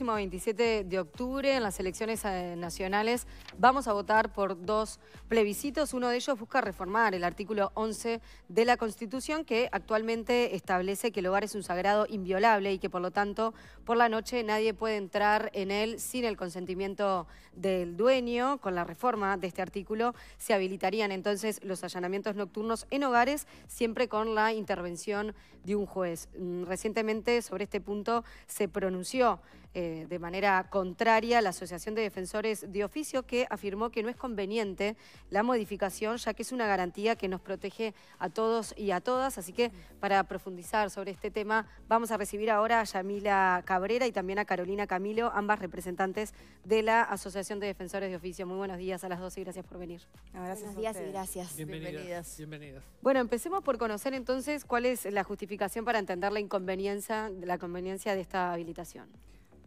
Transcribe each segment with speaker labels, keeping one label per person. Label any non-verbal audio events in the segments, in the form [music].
Speaker 1: próximo 27 de octubre, en las elecciones eh, nacionales, vamos a votar por dos plebiscitos. Uno de ellos busca reformar el artículo 11 de la Constitución, que actualmente establece que el hogar es un sagrado inviolable y que, por lo tanto, por la noche nadie puede entrar en él sin el consentimiento del dueño. Con la reforma de este artículo se habilitarían entonces los allanamientos nocturnos en hogares, siempre con la intervención de un juez. Mm, recientemente sobre este punto se pronunció eh, de manera contraria a la Asociación de Defensores de Oficio, que afirmó que no es conveniente la modificación, ya que es una garantía que nos protege a todos y a todas. Así que para profundizar sobre este tema, vamos a recibir ahora a Yamila Cabrera y también a Carolina Camilo, ambas representantes de la Asociación de Defensores de Oficio. Muy buenos días a las dos y gracias por venir. Ah, buenos días y gracias.
Speaker 2: Bienvenidas, bienvenidas.
Speaker 1: Bueno, empecemos por conocer entonces cuál es la justificación para entender la inconveniencia, la conveniencia de esta habilitación.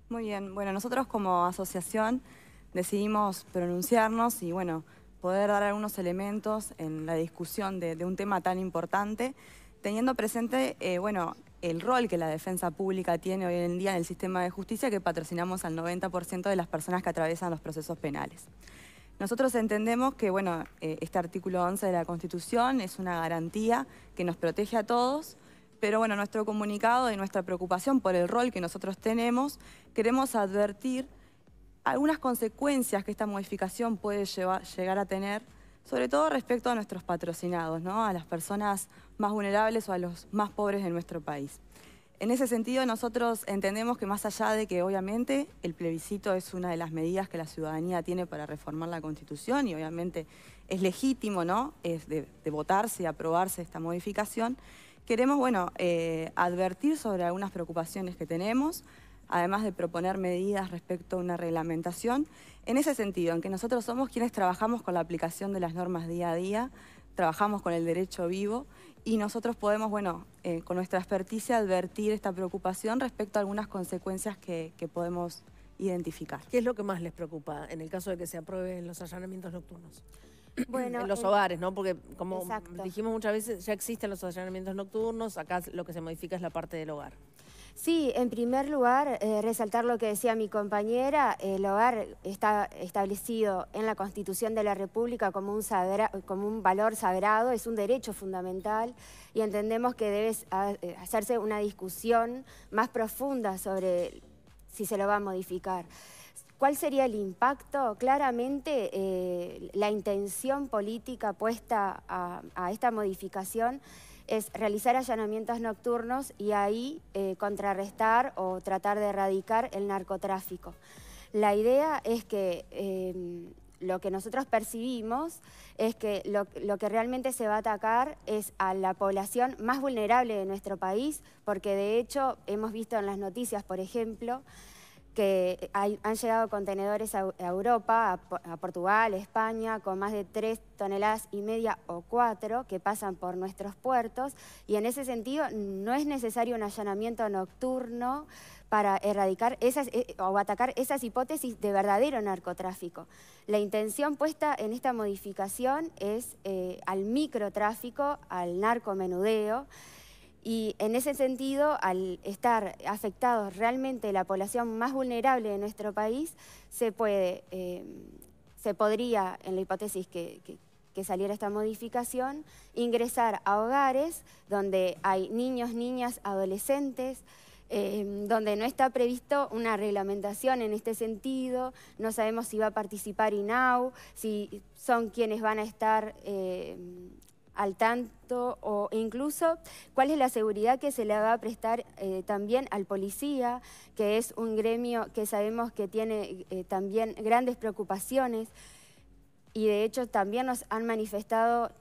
Speaker 3: Muy bien, bueno, nosotros como asociación decidimos pronunciarnos y bueno, poder dar algunos elementos en la discusión de, un tema tan importante, teniendo presente, eh, bueno, el rol que la defensa pública tiene hoy en día en el sistema de justicia que patrocinamos al 90% de las personas que atraviesan los procesos penales. Nosotros entendemos que, bueno, eh, este artículo 11 de la Constitución es una garantía que nos protege a todos pero bueno, nuestro comunicado y nuestra preocupación por el rol que nosotros tenemos, queremos advertir algunas consecuencias que esta modificación puede llevar, llegar a tener, sobre todo respecto a nuestros patrocinados, ¿no? a las personas más vulnerables o a los más pobres de nuestro país. En ese sentido, nosotros entendemos que más allá de que obviamente el plebiscito es una de las medidas que la ciudadanía tiene para reformar la Constitución y obviamente es legítimo ¿no? es de, de votarse y aprobarse esta modificación, Queremos, bueno, eh, advertir sobre algunas preocupaciones que tenemos, además de proponer medidas respecto a una reglamentación. En ese sentido, en que nosotros somos quienes trabajamos con la aplicación de las normas día a día, trabajamos con el derecho vivo y nosotros podemos, bueno, eh, con nuestra experticia advertir esta preocupación respecto a algunas consecuencias que podemos
Speaker 4: identificar. ¿Qué es lo que más les preocupa en el caso de que se aprueben los allanamientos nocturnos? en los hogares, ¿no? Porque como dijimos muchas veces, ya existen los allanamientos nocturnos, acá lo que se modifica es la parte del hogar.
Speaker 5: Sí, en primer lugar, eh, resaltar lo que decía mi compañera, el hogar está establecido en la Constitución de la República como un, como un valor sagrado, es un derecho fundamental y entendemos que debe eh, hacerse una discusión más profunda sobre si se lo va a modificar. ¿Cuál sería el impacto? Claramente eh, la intención política puesta a, esta modificación es realizar allanamientos nocturnos y ahí eh, contrarrestar o tratar de erradicar el narcotráfico. La idea es que em, lo que nosotros percibimos es que lo, que realmente se va a atacar es a la población más vulnerable de nuestro país, porque de hecho hemos visto en las noticias, por ejemplo, que han llegado contenedores a, Europa, a, a, Portugal, España, con más de tres toneladas y media o cuatro que pasan por nuestros puertos. Y en ese sentido no es necesario un allanamiento nocturno para erradicar esas, eh, o atacar esas hipótesis de verdadero narcotráfico. La intención puesta en esta modificación es eh, al microtráfico, al narcomenudeo, y en ese sentido, al estar afectados realmente la población más vulnerable de nuestro país, se puede, eh, se podría, en la hipótesis que, saliera esta modificación, ingresar a hogares donde hay niños, niñas, adolescentes, eh, donde no está previsto una reglamentación en este sentido, no sabemos si va a participar INAU, si son quienes van a estar... Eh, al tanto o incluso cuál es la seguridad que se le va a prestar eh, también al policía, que es un gremio que sabemos que tiene eh, también grandes preocupaciones y de hecho también nos han manifestado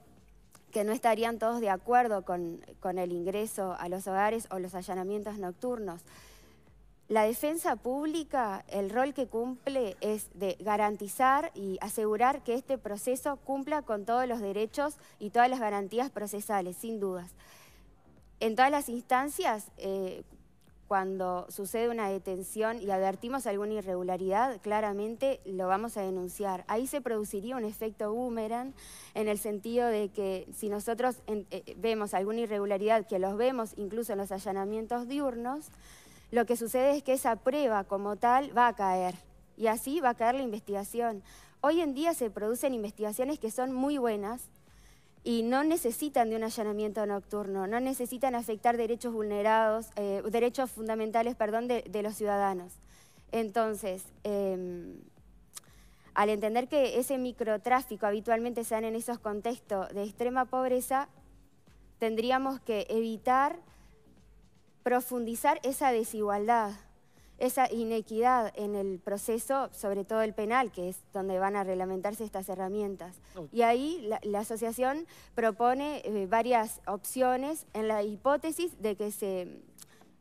Speaker 5: que no estarían todos de acuerdo con el ingreso a los hogares o los allanamientos nocturnos. La defensa pública, el rol que cumple es de garantizar y asegurar que este proceso cumpla con todos los derechos y todas las garantías procesales, sin dudas. En todas las instancias, eh, cuando sucede una detención y advertimos alguna irregularidad, claramente lo vamos a denunciar. Ahí se produciría un efecto boomerang en el sentido de que si nosotros eh, vemos alguna irregularidad, que los vemos incluso en los allanamientos diurnos, lo que sucede es que esa prueba como tal va a caer y así va a caer la investigación. Hoy en día se producen investigaciones que son muy buenas y no necesitan de un allanamiento nocturno, no necesitan afectar derechos vulnerados, eh, derechos fundamentales, perdón, de, los ciudadanos. Entonces, em, al entender que ese microtráfico habitualmente se dan en esos contextos de extrema pobreza, tendríamos que evitar profundizar esa desigualdad, esa inequidad en el proceso, sobre todo el penal, que es donde van a reglamentarse estas herramientas. Y ahí la, asociación propone eh, varias opciones en la hipótesis de que, se,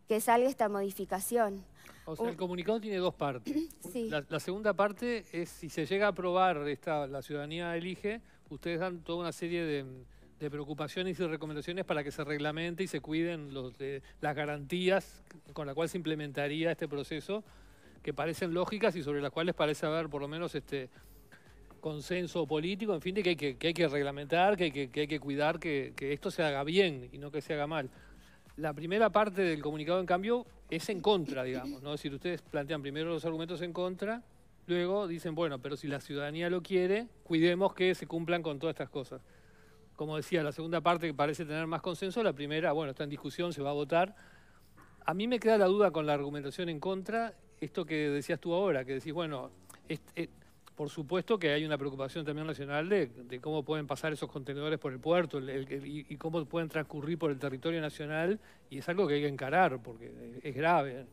Speaker 5: que salga esta modificación.
Speaker 2: O sea, el comunicado tiene dos partes. [clears throat] La, la, segunda parte es si se llega a aprobar esta, la ciudadanía elige, ustedes dan toda una serie de de preocupaciones y recomendaciones para que se reglamente y se cuiden los, las garantías con las cuales se implementaría este proceso, que parecen lógicas y sobre las cuales parece haber por lo menos este consenso político, en fin, de que hay que, reglamentar, que hay que, cuidar que, esto se haga bien y no que se haga mal. La primera parte del comunicado, en cambio, es en contra, digamos, ¿no? Es decir, ustedes plantean primero los argumentos en contra, luego dicen, bueno, pero si la ciudadanía lo quiere, cuidemos que se cumplan con todas estas cosas como decía, la segunda parte que parece tener más consenso, la primera, bueno, está en discusión, se va a votar. A mí me queda la duda con la argumentación en contra, esto que decías tú ahora, que decís, bueno, eh, por supuesto que hay una preocupación también nacional de, cómo pueden pasar esos contenedores por el puerto y, cómo pueden transcurrir por el territorio nacional, y es algo que hay que encarar porque es grave.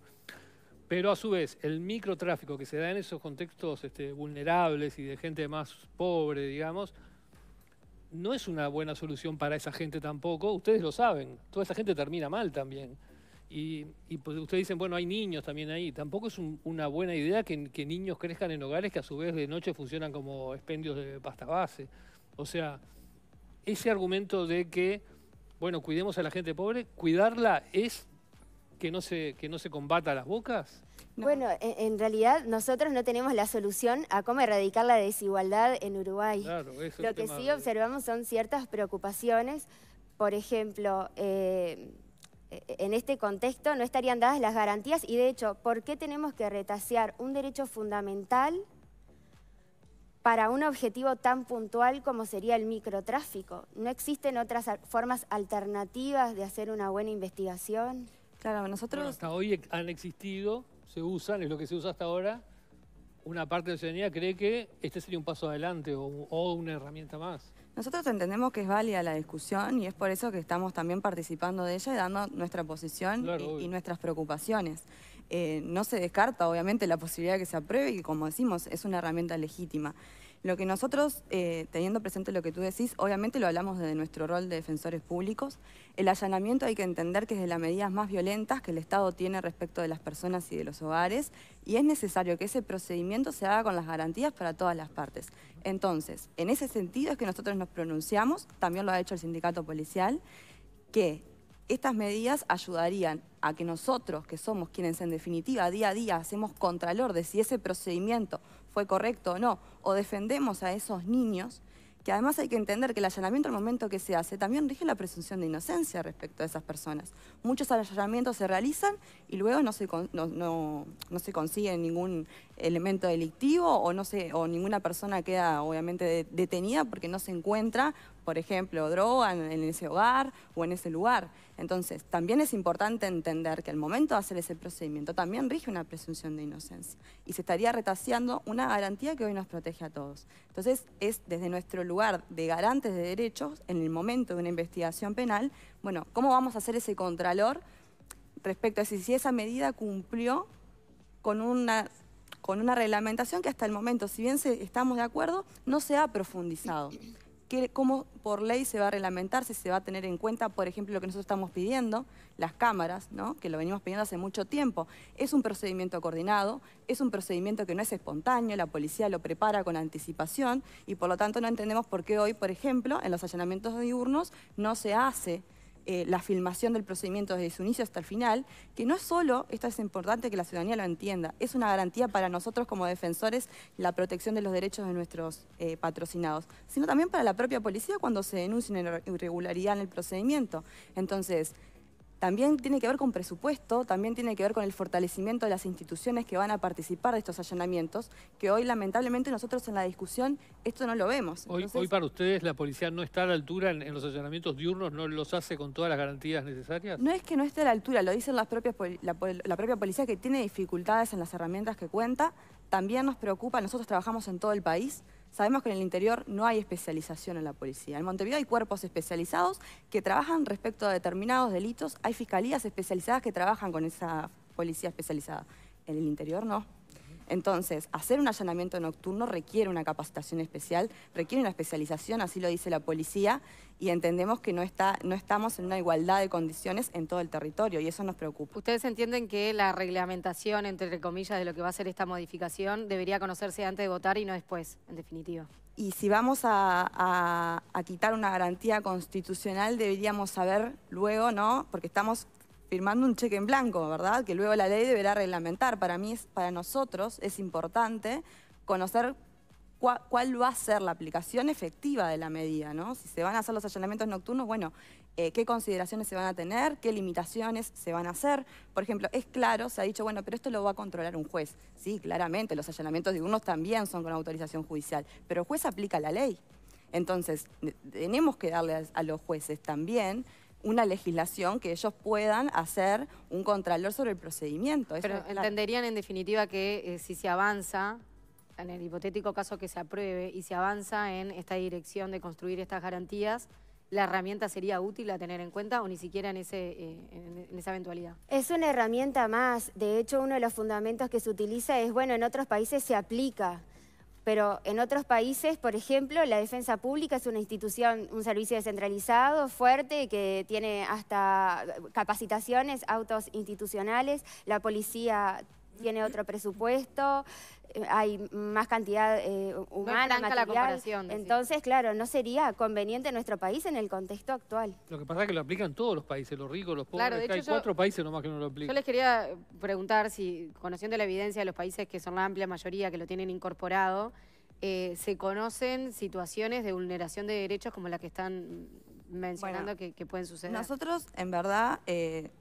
Speaker 2: Pero a su vez, el microtráfico que se da en esos contextos este, vulnerables y de gente más pobre, digamos, no es una buena solución para esa gente tampoco, ustedes lo saben, toda esa gente termina mal también. Y, pues ustedes dicen, bueno, hay niños también ahí. Tampoco es una buena idea que, niños crezcan en hogares que a su vez de noche funcionan como expendios de pasta base. O sea, ese argumento de que, bueno, cuidemos a la gente pobre, cuidarla es que no se, que no se combata las bocas.
Speaker 5: Bueno, en, realidad nosotros no tenemos la solución a cómo erradicar la desigualdad en Uruguay. Lo que sí observamos son ciertas preocupaciones. Por ejemplo, eh, e, en este contexto no estarían dadas las garantías y de hecho, ¿por qué tenemos que retasear un derecho fundamental para un objetivo tan puntual como sería el microtráfico? ¿No existen otras formas alternativas de hacer una buena investigación? Claro, nosotros... hasta
Speaker 2: hoy han existido se usan, es lo que se usa hasta ahora, una parte de la ciudadanía cree que este sería un paso adelante o, una herramienta más.
Speaker 3: Nosotros entendemos que es válida la discusión y es por eso que estamos también participando de ella y dando nuestra posición y, nuestras preocupaciones. Eh, no se descarta, obviamente, la posibilidad de que se apruebe y, como decimos, es una herramienta legítima. Lo que nosotros, eh, teniendo presente lo que tú decís, obviamente lo hablamos desde nuestro rol de defensores públicos. El allanamiento hay que entender que es de las medidas más violentas que el Estado tiene respecto de las personas y de los hogares y es necesario que ese procedimiento se haga con las garantías para todas las partes. Entonces, en ese sentido es que nosotros nos pronunciamos, también lo ha hecho el sindicato policial, que estas medidas ayudarían a que nosotros, que somos quienes en definitiva día a día hacemos contralor de si ese procedimiento fue correcto o no, o defendemos a esos niños, que además hay que entender que el allanamiento al momento que se hace también rige la presunción de inocencia respecto a esas personas. Muchos allanamientos se realizan y luego no se, no, se consigue ningún elemento delictivo o, no o ninguna persona queda obviamente detenida porque no se encuentra por ejemplo, droga en, ese hogar o en ese lugar. Entonces, también es importante entender que al momento de hacer ese procedimiento también rige una presunción de inocencia y se estaría retaseando una garantía que hoy nos protege a todos. Entonces, es desde nuestro lugar de garantes de derechos, en el momento de una investigación penal, bueno, ¿cómo vamos a hacer ese contralor respecto a si, esa medida cumplió con una con una reglamentación que hasta el momento, si bien estamos de acuerdo, no se ha profundizado cómo por ley se va a reglamentar, si se va a tener en cuenta, por ejemplo, lo que nosotros estamos pidiendo, las cámaras, ¿no? que lo venimos pidiendo hace mucho tiempo. Es un procedimiento coordinado, es un procedimiento que no es espontáneo, la policía lo prepara con anticipación y por lo tanto no entendemos por qué hoy, por ejemplo, en los allanamientos diurnos no se hace eh, la filmación del procedimiento desde su inicio hasta el final, que no es solo, esto es importante que la ciudadanía lo entienda, es una garantía para nosotros como defensores la protección de los derechos de nuestros eh, patrocinados, sino también para la propia policía cuando se denuncia una irregularidad en el procedimiento. Entonces, también tiene que ver con presupuesto, también tiene que ver con el fortalecimiento de las instituciones que van a participar de estos allanamientos, que hoy lamentablemente nosotros en la discusión esto no lo vemos.
Speaker 2: Hoy, para ustedes la policía no está a la altura en, los allanamientos diurnos, no los hace con todas las garantías necesarias. No
Speaker 3: es que no esté a la altura, lo dicen las propias la propia policía que tiene dificultades en las herramientas que cuenta. También nos preocupa, nosotros trabajamos en todo el país, Sabemos que en el interior no hay especialización en la policía. En Montevideo hay cuerpos especializados que trabajan respecto a determinados delitos, hay fiscalías especializadas que trabajan con esa policía especializada. En el interior no. Entonces, hacer un allanamiento nocturno requiere una capacitación especial, requiere una especialización, así lo dice la policía, y entendemos que no, está, no estamos en una igualdad de condiciones en todo el territorio y eso nos preocupa. ¿Ustedes entienden que la reglamentación, entre comillas, de lo que va a ser esta
Speaker 1: modificación debería conocerse antes de votar y no después, en definitiva?
Speaker 3: Y si vamos a, a quitar una garantía constitucional, deberíamos saber luego, ¿no? Porque estamos firmando un cheque en blanco, ¿verdad? Que luego la ley deberá reglamentar. Para mí, para nosotros, es importante conocer cuál va a ser la aplicación efectiva de la medida, ¿no? Si se van a hacer los allanamientos nocturnos, bueno, eh, qué consideraciones se van a tener, qué limitaciones se van a hacer. Por ejemplo, es claro, se ha dicho, bueno, pero esto lo va a controlar un juez. Sí, claramente, los allanamientos diurnos también son con autorización judicial, pero el juez aplica la ley. Entonces, tenemos que darle a los jueces también una legislación que ellos puedan hacer un contralor sobre el procedimiento. Pero entenderían en definitiva que eh,
Speaker 1: si se avanza, en el hipotético caso que se apruebe y se avanza en esta dirección de construir estas garantías, ¿La herramienta sería útil a tener en cuenta o ni siquiera en, ese, eh, en, esa eventualidad?
Speaker 5: Es una herramienta más. De hecho, uno de los fundamentos que se utiliza es, bueno, en otros países se aplica. Pero en otros países, por ejemplo, la defensa pública es una institución, un servicio descentralizado, fuerte, que tiene hasta capacitaciones, autos institucionales. La policía tiene otro presupuesto, eh, hay más cantidad eh, humana, material. La comparación, Entonces, claro, no sería conveniente nuestro país en el contexto actual.
Speaker 2: Lo que pasa es que lo aplican todos los países, los ricos, los pobres, hay cuatro países nomás que no lo aplican. Yo les
Speaker 1: quería preguntar si, conociendo la evidencia de los países que son la amplia mayoría que lo tienen incorporado, eh, se conocen situaciones de vulneración de derechos como la que están mencionando que, pueden suceder. Nosotros,
Speaker 3: en verdad,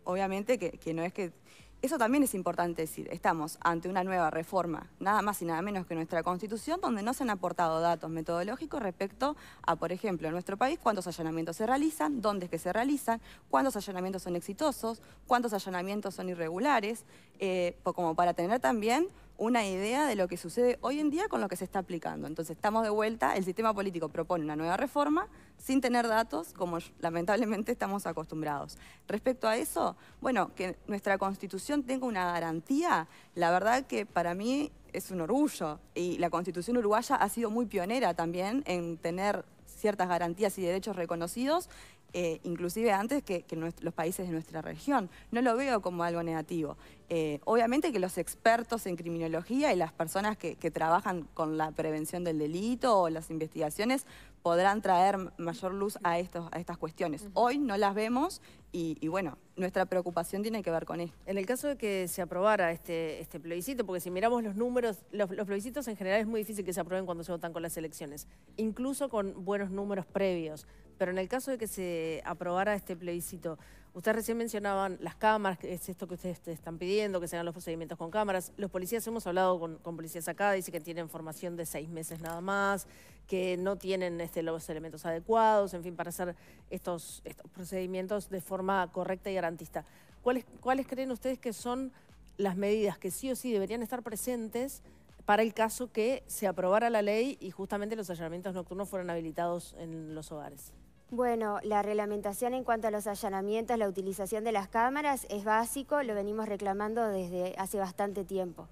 Speaker 3: obviamente que no es que eso también es importante decir, estamos ante una nueva reforma, nada más y nada menos que nuestra Constitución, donde no se han aportado datos metodológicos respecto a, por ejemplo, en nuestro país, cuántos allanamientos se realizan, dónde es que se realizan, cuántos allanamientos son exitosos, cuántos allanamientos son irregulares, eh, como para tener también una idea de lo que sucede hoy en día con lo que se está aplicando. Entonces estamos de vuelta, el sistema político propone una nueva reforma sin tener datos como lamentablemente estamos acostumbrados. Respecto a eso, bueno, que nuestra constitución tenga una garantía, la verdad que para mí es un orgullo y la constitución uruguaya ha sido muy pionera también en tener ciertas garantías y derechos reconocidos, eh, inclusive antes que, los países de nuestra región. No lo veo como algo negativo. Eh, obviamente que los expertos en criminología y las personas que, trabajan con la prevención del delito o las investigaciones podrán traer mayor luz a, a estas cuestiones. Hoy no las vemos y, bueno, nuestra preocupación tiene que ver con esto.
Speaker 4: En el caso de que se aprobara este, este plebiscito, porque si miramos los números, los plebiscitos en general es muy difícil que se aprueben cuando se votan con las elecciones, incluso con buenos números previos. Pero en el caso de que se aprobara este plebiscito, Ustedes recién mencionaban las cámaras, que es esto que ustedes están pidiendo, que se hagan los procedimientos con cámaras. Los policías, hemos hablado con, policías acá, dicen que tienen formación de seis meses nada más, que no tienen este, los elementos adecuados, en fin, para hacer estos, procedimientos de forma correcta y garantista. ¿Cuáles creen ustedes que son las medidas que sí o sí deberían estar presentes para el caso que se aprobara la ley y justamente los allanamientos nocturnos fueran habilitados en los hogares?
Speaker 5: Bueno, la reglamentación en cuanto a los allanamientos, la utilización de las cámaras es básico, lo venimos reclamando desde hace bastante tiempo.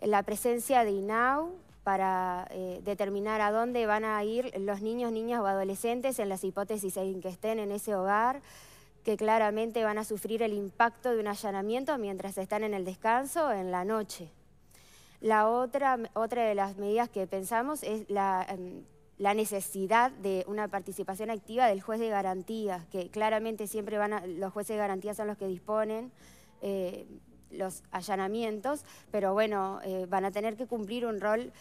Speaker 5: La presencia de INAU para eh, determinar a dónde van a ir los niños, niñas o adolescentes en las hipótesis en que estén en ese hogar, que claramente van a sufrir el impacto de un allanamiento mientras están en el descanso o en la noche. La otra, otra de las medidas que pensamos es la... Em, la necesidad de una participación activa del juez de garantías, que claramente siempre van los jueces de garantías son los que disponen eh, los allanamientos, pero bueno, eh, van a tener que cumplir un rol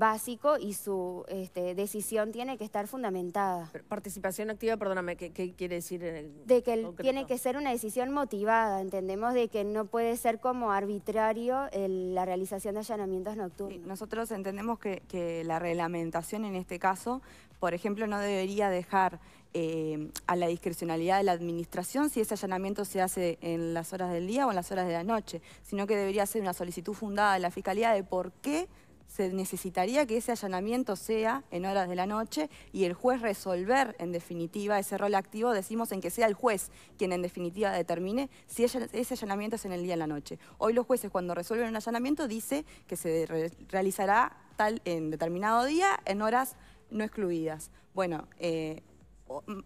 Speaker 5: básico y su este, decisión tiene que estar fundamentada. participación activa, perdóname, ¿qué, quiere decir? En el de que tiene que ser una decisión motivada, entendemos de que no puede ser como arbitrario la realización de allanamientos nocturnos.
Speaker 3: nosotros entendemos que, la reglamentación en este caso, por ejemplo, no debería dejar eh, a la discrecionalidad de la administración si ese allanamiento se hace en las horas del día o en las horas de la noche, sino que debería ser una solicitud fundada de la Fiscalía de por qué se necesitaría que ese allanamiento sea en horas de la noche y el juez resolver en definitiva ese rol activo, decimos en que sea el juez quien en definitiva determine si ese allanamiento es en el día o en la noche. Hoy los jueces cuando resuelven un allanamiento dice que se realizará tal en determinado día en horas no excluidas. Bueno, eh,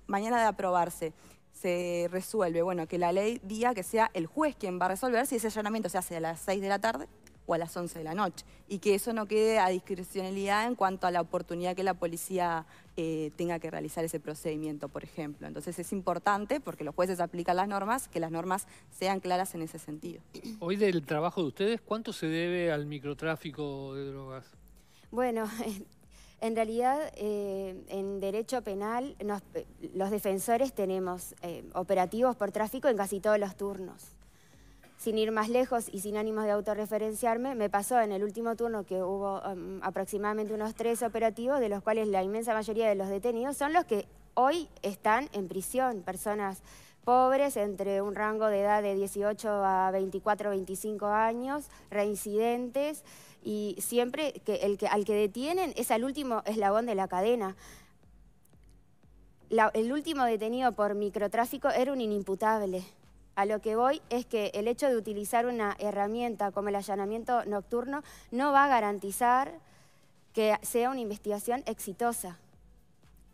Speaker 3: mañana de aprobarse se resuelve, bueno, que la ley diga que sea el juez quien va a resolver si ese allanamiento se hace a las 6 de la tarde o a las 11 de la noche. Y que eso no quede a discrecionalidad en cuanto a la oportunidad que la policía eh, tenga que realizar ese procedimiento, por ejemplo. Entonces es importante, porque los jueces aplican las normas, que las
Speaker 5: normas sean claras en ese sentido.
Speaker 2: Hoy del trabajo de ustedes, ¿cuánto se debe al microtráfico de drogas?
Speaker 5: Bueno, en realidad, eh, en derecho penal, los defensores tenemos eh, operativos por tráfico en casi todos los turnos sin ir más lejos y sin ánimos de autorreferenciarme, me pasó en el último turno que hubo um, aproximadamente unos tres operativos, de los cuales la inmensa mayoría de los detenidos son los que hoy están en prisión, personas pobres entre un rango de edad de 18 a 24, 25 años, reincidentes, y siempre que el que, al que detienen es al último eslabón de la cadena. el último detenido por microtráfico era un inimputable. A lo que voy es que el hecho de utilizar una herramienta como el allanamiento nocturno no va a garantizar que sea una investigación exitosa.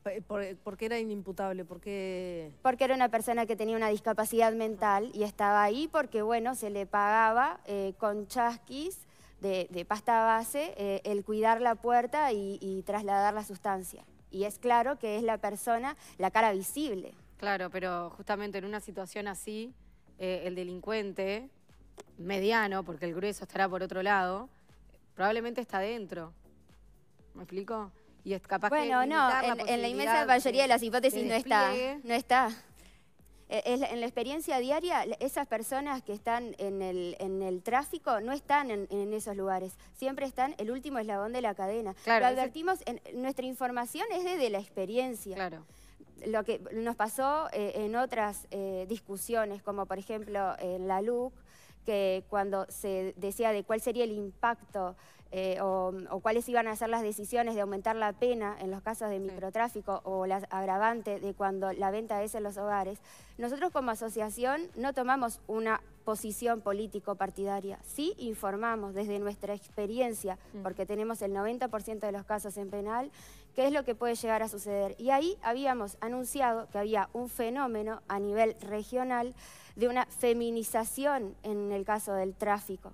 Speaker 5: Eh, ¿Por,
Speaker 4: qué era inimputable? Porque
Speaker 5: era una persona que tenía una discapacidad mental y estaba ahí porque, bueno, se le pagaba eh, con chasquis de, pasta base eh, el cuidar la puerta y trasladar la sustancia. Y es claro que es la persona, la cara visible.
Speaker 1: Claro, pero justamente en una situación así, eh, el delincuente mediano, porque el grueso estará por otro lado, probablemente está dentro. ¿Me explico? Y es capaz bueno, no, en, la inmensa mayoría de las hipótesis no está.
Speaker 5: No está. E, en la experiencia diaria, esas personas que están en el, tráfico no están en, esos lugares. Siempre están el último eslabón de la cadena. Lo advertimos, en, nuestra información es desde la experiencia. Claro lo que nos pasó eh, en otras eh, discusiones, como por ejemplo en la LUC, que cuando se decía de cuál sería el impacto eh, o, cuáles iban a ser las decisiones de aumentar la pena en los casos de microtráfico o las agravantes de cuando la venta es en los hogares, nosotros como asociación no tomamos una posición político-partidaria, sí informamos desde nuestra experiencia, mm. porque tenemos el 90% de los casos en penal, qué es lo que puede llegar a suceder. Y ahí habíamos anunciado que había un fenómeno a nivel regional de una feminización en el caso del tráfico.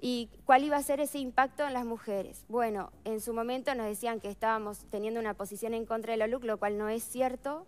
Speaker 5: ¿Y cuál iba a ser ese impacto en las mujeres? Bueno, en su momento nos decían que estábamos teniendo una posición en contra de la LUC, lo cual no es cierto.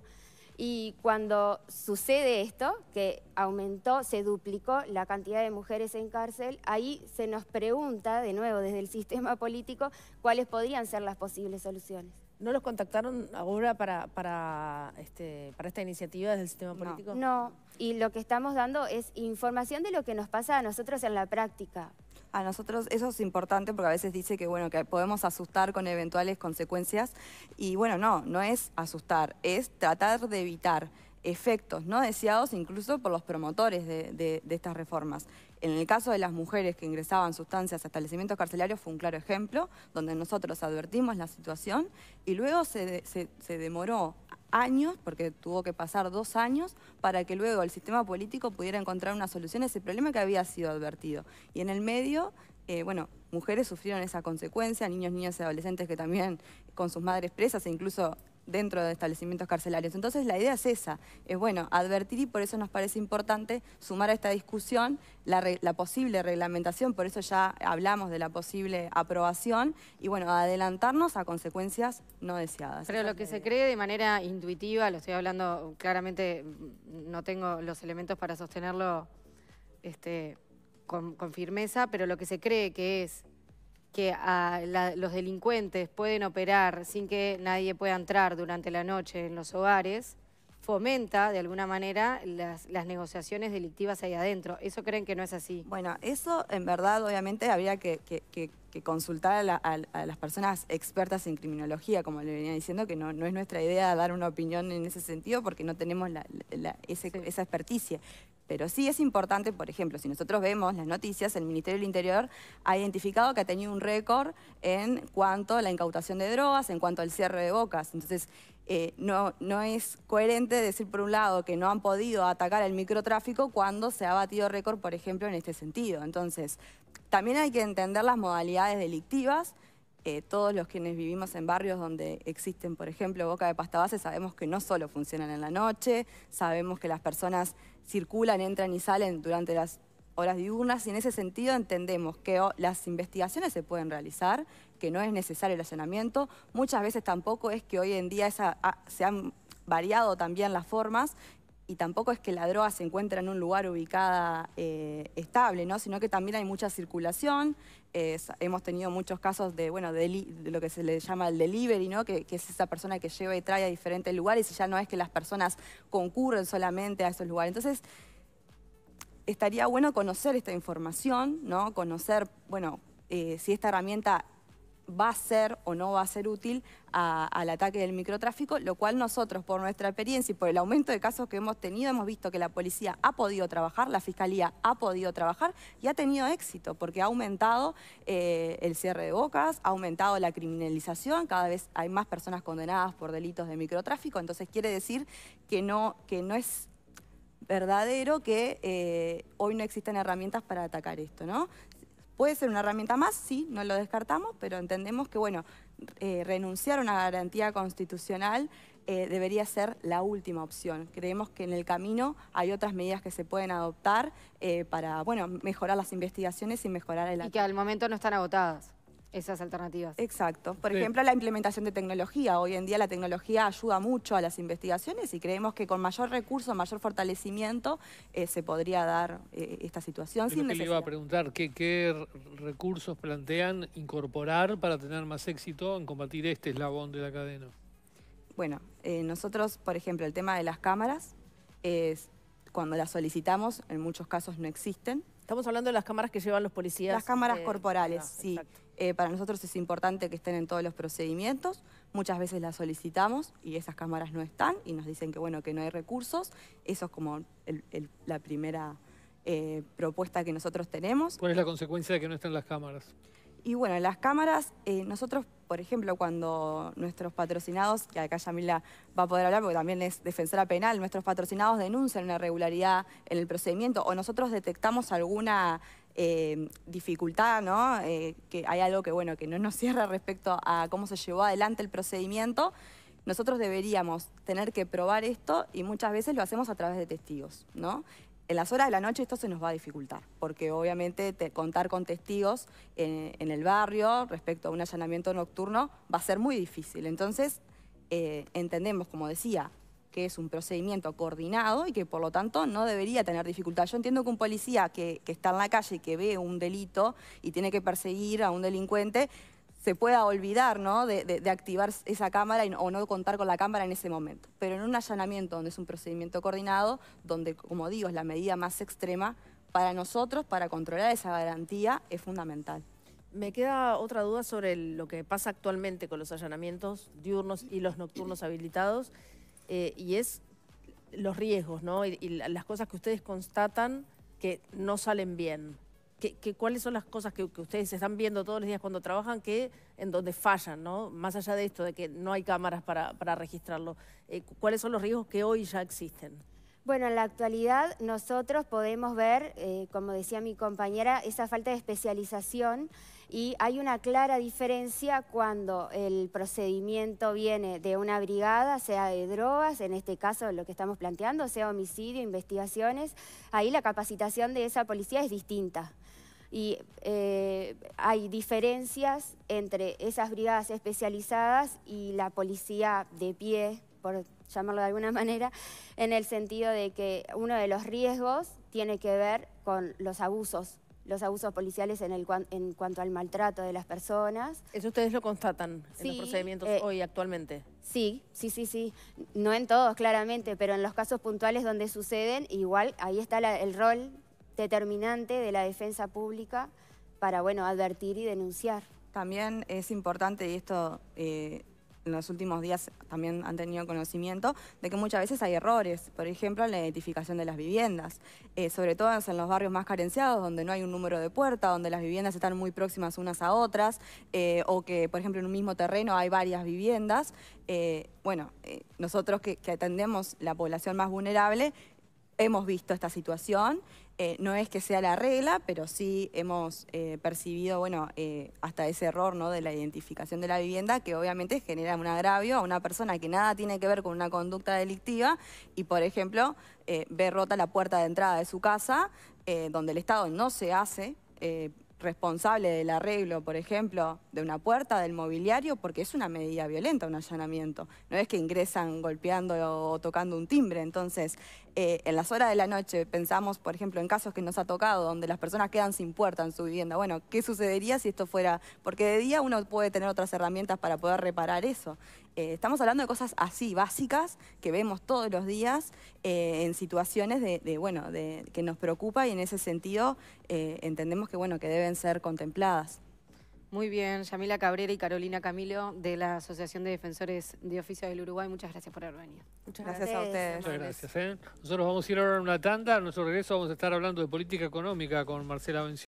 Speaker 5: Y cuando sucede esto, que aumentó, se duplicó la cantidad de mujeres en cárcel, ahí se nos pregunta, de nuevo, desde el sistema político, cuáles podrían ser las posibles soluciones. ¿No los contactaron ahora
Speaker 4: para, para, este, para esta iniciativa del el sistema político?
Speaker 5: No, y lo que estamos dando es información de lo que nos pasa a nosotros en la práctica.
Speaker 4: A nosotros eso es importante porque
Speaker 3: a veces dice que bueno que podemos asustar con eventuales consecuencias y bueno, no, no es asustar, es tratar de evitar efectos no deseados incluso por los promotores de estas reformas. En el caso de las mujeres que ingresaban sustancias a establecimientos carcelarios fue un claro ejemplo, donde nosotros advertimos la situación y luego se, demoró años, porque tuvo que pasar dos años, para que luego el sistema político pudiera encontrar una solución a ese problema que había sido advertido. Y en el medio, eh, bueno, mujeres sufrieron esa consecuencia, niños, niñas y adolescentes que también con sus madres presas e incluso dentro de establecimientos carcelarios. Entonces la idea es esa, es bueno, advertir y por eso nos parece importante sumar a esta discusión la, posible reglamentación, por eso ya hablamos de la posible aprobación y bueno, adelantarnos a consecuencias no deseadas. Pero lo que se cree de
Speaker 1: manera intuitiva, lo estoy hablando claramente, no tengo los elementos para sostenerlo este, con firmeza, pero lo que se cree que es que ah, a los delincuentes pueden operar sin que nadie pueda entrar durante la noche en los hogares, fomenta de alguna manera las, negociaciones delictivas
Speaker 3: ahí adentro. ¿Eso creen que no es así? Bueno, eso en verdad obviamente habría que, consultar a, las personas expertas en criminología, como le venía diciendo, que no, no, es nuestra idea dar una opinión en ese sentido porque no tenemos la, esa experticia. Pero sí es importante, por ejemplo, si nosotros vemos las noticias, el Ministerio del Interior ha identificado que ha tenido un récord en cuanto a la incautación de drogas, en cuanto al cierre de bocas. Entonces, eh, no, no es coherente decir, por un lado, que no han podido atacar el microtráfico cuando se ha batido récord, por ejemplo, en este sentido. Entonces, también hay que entender las modalidades delictivas. Eh, todos los quienes vivimos en barrios donde existen, por ejemplo, boca de pasta base, sabemos que no solo funcionan en la noche, sabemos que las personas circulan, entran y salen durante las horas diurnas y en ese sentido entendemos que oh, las investigaciones se pueden realizar, que no es necesario el allanamiento, muchas veces tampoco es que hoy en día ah, se han variado también las formas y tampoco es que la droga se encuentra en un lugar ubicada eh, estable, sino que también hay mucha circulación. hemos tenido muchos casos de, bueno, lo que se le llama el delivery, ¿no? Que, es esa persona que lleva y trae a diferentes lugares y ya no es que las personas concurren solamente a esos lugares. Entonces, estaría bueno conocer esta información, ¿no? conocer bueno, eh, si esta herramienta va a ser o no va a ser útil al ataque del microtráfico, lo cual nosotros, por nuestra experiencia y por el aumento de casos que hemos tenido, hemos visto que la policía ha podido trabajar, la fiscalía ha podido trabajar y ha tenido éxito, porque ha aumentado eh, el cierre de bocas, ha aumentado la criminalización, cada vez hay más personas condenadas por delitos de microtráfico, entonces quiere decir que no, que no es verdadero que eh, hoy no existan herramientas para atacar esto, ¿no? Puede ser una herramienta más, sí, no lo descartamos, pero entendemos que, bueno, eh, renunciar a una garantía constitucional eh, debería ser la última opción. Creemos que en el camino hay otras medidas que se pueden adoptar eh, para, bueno, mejorar las investigaciones y mejorar el... Y que al momento no están agotadas esas alternativas. Exacto. Por ejemplo, la implementación de tecnología. Hoy en día la tecnología ayuda mucho a las investigaciones y creemos que con mayor recurso, mayor fortalecimiento, eh, se podría dar eh, esta situación sin necesidad. Le iba a
Speaker 2: preguntar, ¿qué, recursos plantean incorporar para tener más éxito en combatir este eslabón de la cadena?
Speaker 3: Bueno, eh, nosotros, por ejemplo, el tema de las cámaras, es, cuando las solicitamos, en muchos casos no existen. Estamos hablando de las cámaras que llevan los policías. Las cámaras corporales, sí. Eh, para nosotros es importante que estén en todos los procedimientos. Muchas veces las solicitamos y esas cámaras no están y nos dicen que, bueno, que no hay recursos. Eso es como la primera eh, propuesta que nosotros tenemos.
Speaker 2: ¿Cuál es la consecuencia de que no estén las cámaras?
Speaker 3: Y bueno, las cámaras, eh, nosotros, por ejemplo, cuando nuestros patrocinados, que acá Yamila va a poder hablar porque también es defensora penal, nuestros patrocinados denuncian una irregularidad en el procedimiento o nosotros detectamos alguna Em, dificultad, ¿no? Eh, que hay algo que, bueno, que no nos [laughs] cierra respecto a cómo se llevó adelante el procedimiento, nosotros deberíamos tener que probar esto y muchas veces lo hacemos a través de testigos, ¿no? En las horas de la noche esto se nos va a dificultar, porque obviamente contar con testigos en, el barrio respecto a un allanamiento nocturno va a ser muy difícil. Entonces, eh, entendemos, como decía, que es un procedimiento coordinado y que por lo tanto no debería tener dificultad. Yo entiendo que un policía que, está en la calle y que ve un delito y tiene que perseguir a un delincuente, se pueda olvidar ¿no? de, activar esa cámara o no contar con la cámara en ese momento. Pero en un allanamiento donde es un procedimiento coordinado, donde, como digo, es la medida más extrema,
Speaker 4: para nosotros, para controlar esa garantía, es fundamental. Me queda otra duda sobre lo que pasa actualmente con los allanamientos diurnos y los nocturnos habilitados. Eh, y es los riesgos, ¿no? Y, las cosas que ustedes constatan que no salen bien. Que, ¿Cuáles son las cosas que, ustedes están viendo todos los días cuando trabajan que en donde fallan, ¿no? Más allá de esto, de que no hay cámaras para, para registrarlo. Eh, ¿Cuáles son los riesgos que hoy ya existen?
Speaker 5: Bueno, en la actualidad nosotros podemos ver, eh, como decía mi compañera, esa falta de especialización y hay una clara diferencia cuando el procedimiento viene de una brigada, sea de drogas, en este caso lo que estamos planteando, sea homicidio, investigaciones, ahí la capacitación de esa policía es distinta y eh, hay diferencias entre esas brigadas especializadas y la policía de pie, por llamarlo de alguna manera, en el sentido de que uno de los riesgos tiene que ver con los abusos los abusos policiales en, el, en cuanto al maltrato de las personas. ¿Eso ustedes lo constatan en los procedimientos eh,
Speaker 4: hoy actualmente?
Speaker 5: Sí, sí, sí, sí. No en todos, claramente, pero en los casos puntuales donde suceden, igual ahí está el rol determinante de la defensa pública para, bueno, advertir y denunciar.
Speaker 3: También es importante, y esto eh, en los últimos días también han tenido conocimiento de que muchas veces hay errores, por ejemplo, en la identificación de las viviendas, eh, sobre todo en los barrios más carenciados, donde no hay un número de puerta, donde las viviendas están muy próximas unas a otras, eh, o que, por ejemplo, en un mismo terreno hay varias viviendas. Eh, bueno, nosotros que atendemos la población más vulnerable, hemos visto esta situación eh, no es que sea la regla, pero sí hemos eh, percibido, bueno, eh, hasta ese error ¿no? de la identificación de la vivienda, que obviamente genera un agravio a una persona que nada tiene que ver con una conducta delictiva y, por ejemplo, ve rota la puerta de entrada de su casa, donde el Estado no se hace responsable del arreglo, por ejemplo, de una puerta, del mobiliario, porque es una medida violenta, un allanamiento. No es que ingresan golpeando o tocando un timbre. Entonces, eh, en las horas de la noche pensamos, por ejemplo, en casos que nos ha tocado, donde las personas quedan sin puerta en su vivienda. Bueno, ¿qué sucedería si esto fuera? Porque de día uno puede tener otras herramientas para poder reparar eso. Eh, estamos hablando de cosas así, básicas, que vemos todos los días eh, en situaciones de, bueno, que nos preocupa y en ese sentido entendemos que, bueno, que deben ser contempladas. Muy bien,
Speaker 1: Yamila Cabrera y Carolina Camilo de la Asociación de Defensores de Oficio del Uruguay. Muchas gracias por haber venido.
Speaker 4: Muchas gracias, a ustedes. Muchas gracias.
Speaker 2: ¿eh? Nosotros vamos a ir ahora a una tanda. A nuestro regreso vamos a estar hablando de política económica con Marcela Benci.